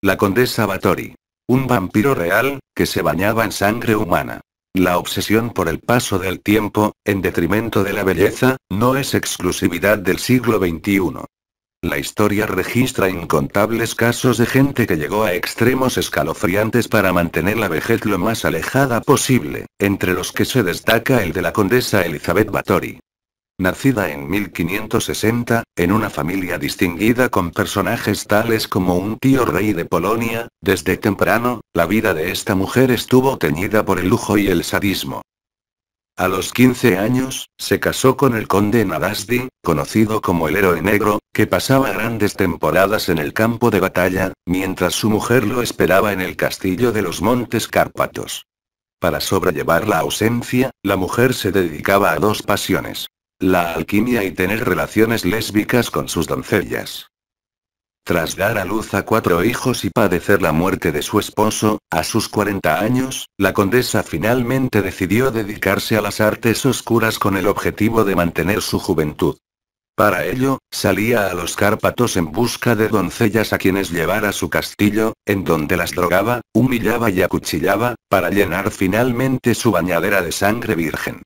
La condesa Batori. Un vampiro real, que se bañaba en sangre humana. La obsesión por el paso del tiempo, en detrimento de la belleza, no es exclusividad del siglo XXI. La historia registra incontables casos de gente que llegó a extremos escalofriantes para mantener la vejez lo más alejada posible, entre los que se destaca el de la condesa Elizabeth Bathory. Nacida en 1560, en una familia distinguida con personajes tales como un tío rey de Polonia, desde temprano, la vida de esta mujer estuvo teñida por el lujo y el sadismo. A los 15 años, se casó con el conde Nadasti, conocido como el héroe negro, que pasaba grandes temporadas en el campo de batalla, mientras su mujer lo esperaba en el castillo de los Montes Cárpatos. Para sobrellevar la ausencia, la mujer se dedicaba a dos pasiones, la alquimia y tener relaciones lésbicas con sus doncellas. Tras dar a luz a cuatro hijos y padecer la muerte de su esposo, a sus 40 años, la condesa finalmente decidió dedicarse a las artes oscuras con el objetivo de mantener su juventud. Para ello, salía a los Cárpatos en busca de doncellas a quienes llevar a su castillo, en donde las drogaba, humillaba y acuchillaba, para llenar finalmente su bañadera de sangre virgen.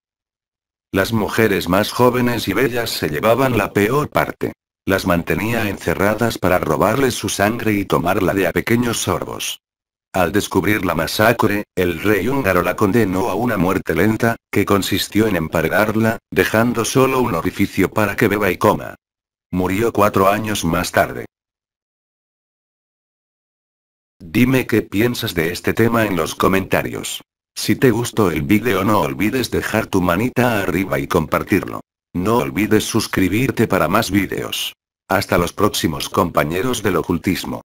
Las mujeres más jóvenes y bellas se llevaban la peor parte. Las mantenía encerradas para robarles su sangre y tomarla de a pequeños sorbos. Al descubrir la masacre, el rey húngaro la condenó a una muerte lenta, que consistió en empargarla, dejando solo un orificio para que beba y coma. Murió cuatro años más tarde. Dime qué piensas de este tema en los comentarios. Si te gustó el vídeo no olvides dejar tu manita arriba y compartirlo. No olvides suscribirte para más vídeos. Hasta los próximos compañeros del ocultismo.